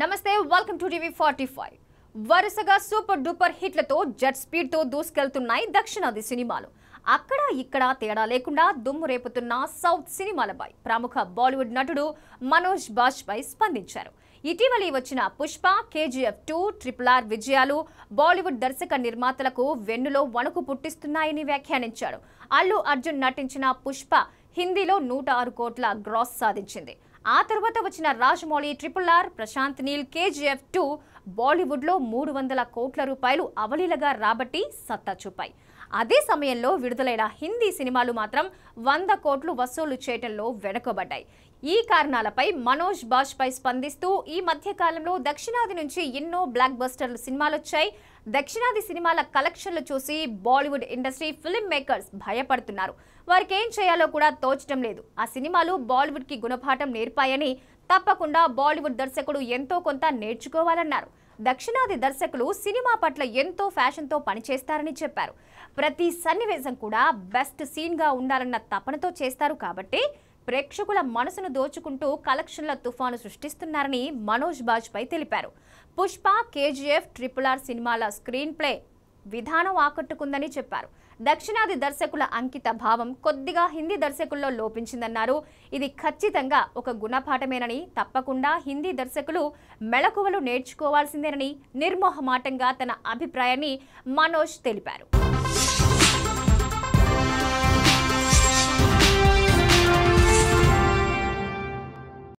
నమస్తే welcome to TV forty five వరుసగా super duper హిట్లతో జెట్ స్పీడ్తో దూసుకెళ్తున్నాయి దక్షిణాది సినిమాలు అక్కడ ఇక్కడ తేడా లేకుండా దుమ్ము రేపుతున్న సౌత్ సినిమాలపై ప్రముఖ బాలీవుడ్ నటుడు మనోజ్ బాజ్పై స్పందించారు ఇటీవలి వచ్చిన Pushpa KGF two triple R విజయాలు బాలీవుడ్ దర్శక నిర్మాతలకు వెన్నులో వణుకు పుట్టిస్తున్నాయని వ్యాఖ్యానించాడు అల్లు అర్జున్ నటించిన పుష్ప హిందీలో నూట ఆరు కోట్ల గ్రాస్ సాధించింది ఆ తర్వాత వచ్చిన Rajamouli triple R Prashanth Neel KGF two బాలీవుడ్లో మూడు వందల కోట్ల రూపాయలు అవలీలగా రాబట్టి సత్తా చూపాయి అదే సమయంలో విడుదలైన హిందీ సినిమాలు మాత్రం వంద కోట్లు వసూలు చేయటంలో వెనుకబడ్డాయి ఈ కారణాలపై మనోజ్ బాజ్పై స్పందిస్తూ ఈ మధ్యకాలంలో దక్షిణాది నుంచి ఎన్నో బ్లాక్ బస్టర్లు సినిమాలు వచ్చాయి దక్షిణాది సినిమాల కలెక్షన్లు చూసి బాలీవుడ్ ఇండస్ట్రీ ఫిల్మ్ మేకర్స్ భయపడుతున్నారు వారికి ఏం చేయాలో కూడా తోచడం లేదు ఆ సినిమాలు బాలీవుడ్కి గుణపాఠం నేర్పాయని తప్పకుండా బాలీవుడ్ దర్శకుడు ఎంతో కొంత నేర్చుకోవాలన్నారు దక్షిణాది దర్శకులు సినిమా పట్ల ఎంతో ఫ్యాషన్తో పనిచేస్తారని చెప్పారు ప్రతి సన్నివేశం కూడా బెస్ట్ సీన్గా ఉండాలన్న తపనతో చేస్తారు కాబట్టి ప్రేక్షకుల మనసును దోచుకుంటూ కలెక్షన్ల తుఫాను సృష్టిస్తున్నారని మనోజ్ బాజ్పై తెలిపారు పుష్ప కేజీఎఫ్ ట్రిపుల్ ఆర్ సినిమాల స్క్రీన్ ప్లే విధానం ఆకట్టుకుందని చెప్పారు దక్షిణాది దర్శకుల అంకిత భావం కొద్దిగా హిందీ దర్శకుల్లో లోపించిందన్నారు ఇది ఖచ్చితంగా ఒక గుణపాఠమేనని తప్పకుండా హిందీ దర్శకులు మెళకువలు నేర్చుకోవాల్సిందేనని నిర్మోహమాటంగా తన అభిప్రాయాన్ని మనోజ్ తెలిపారు